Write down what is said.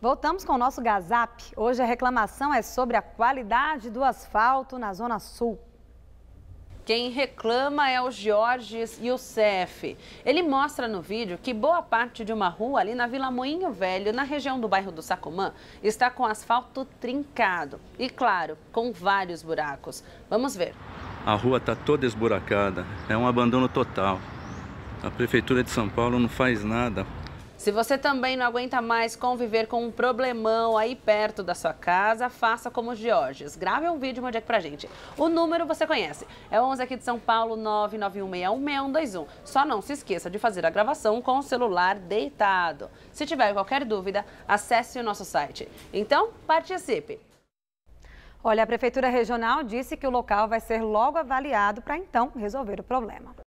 Voltamos com o nosso Gazap. Hoje a reclamação é sobre a qualidade do asfalto na Zona Sul. Quem reclama é o Georges Youssef. Ele mostra no vídeo que boa parte de uma rua ali na Vila Moinho Velho, na região do bairro do Sacomã, está com asfalto trincado e, claro, com vários buracos. Vamos ver. A rua está toda esburacada, é um abandono total. A Prefeitura de São Paulo não faz nada se você também não aguenta mais conviver com um problemão aí perto da sua casa, faça como os Georges. Grave um vídeo e mande aqui pra gente. O número você conhece. É 11 aqui de São Paulo, 991616121. Só não se esqueça de fazer a gravação com o celular deitado. Se tiver qualquer dúvida, acesse o nosso site. Então, participe! Olha, a Prefeitura Regional disse que o local vai ser logo avaliado para então resolver o problema.